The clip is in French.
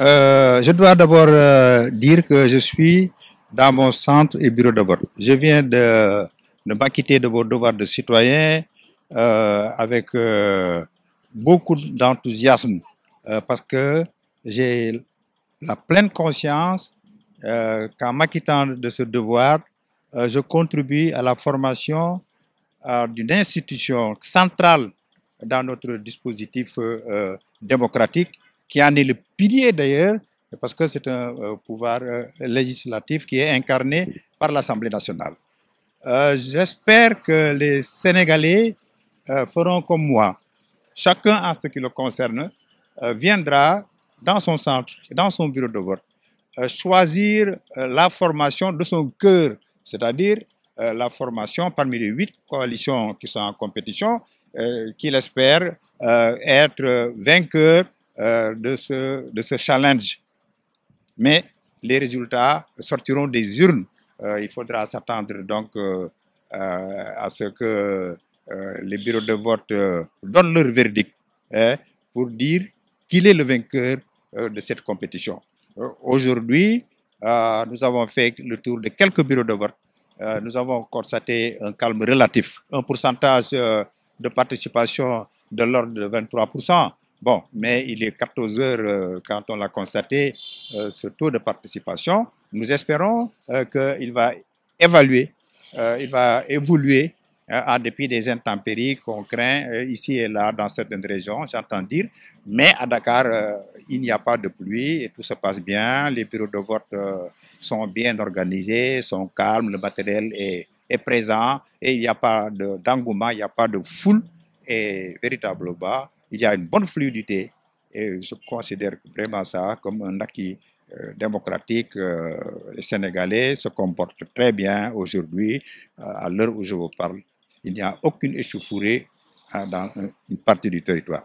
Euh, je dois d'abord euh, dire que je suis dans mon centre et bureau d'abord. Je viens de m'acquitter de vos devoirs de citoyen euh, avec euh, beaucoup d'enthousiasme parce que j'ai la pleine conscience qu'en m'acquittant de ce devoir, je contribue à la formation d'une institution centrale dans notre dispositif démocratique qui en est le pilier d'ailleurs, parce que c'est un euh, pouvoir euh, législatif qui est incarné par l'Assemblée nationale. Euh, j'espère que les Sénégalais feront comme moi. Chacun en ce qui le concerne viendra dans son centre, dans son bureau de vote, choisir la formation de son cœur, c'est-à-dire la formation parmi les huit coalitions qui sont en compétition, qu'il espère être vainqueur euh, de, ce, de ce challenge. Mais les résultats sortiront des urnes. Euh, il faudra s'attendre donc euh, à ce que les bureaux de vote donnent leur verdict hein, pour dire qu'il est le vainqueur de cette compétition. Aujourd'hui, nous avons fait le tour de quelques bureaux de vote. nous avons constaté un calme relatif, un pourcentage de participation de l'ordre de 23%. Bon, mais il est 14 heures euh, quand on l'a constaté, euh, ce taux de participation. Nous espérons euh, qu'il va évaluer, il va évoluer en hein, dépit des intempéries qu'on craint ici et là dans certaines régions, j'entends dire. Mais à Dakar, il n'y a pas de pluie et tout se passe bien. Les bureaux de vote sont bien organisés, sont calmes, le matériel est, présent et il n'y a pas d'engouement, il n'y a pas de foule. Et véritablement, il y a une bonne fluidité et je considère vraiment ça comme un acquis euh, démocratique. Euh, les Sénégalais se comportent très bien aujourd'hui, euh, à l'heure où je vous parle. Il n'y a aucune échauffourée hein, dans une partie du territoire.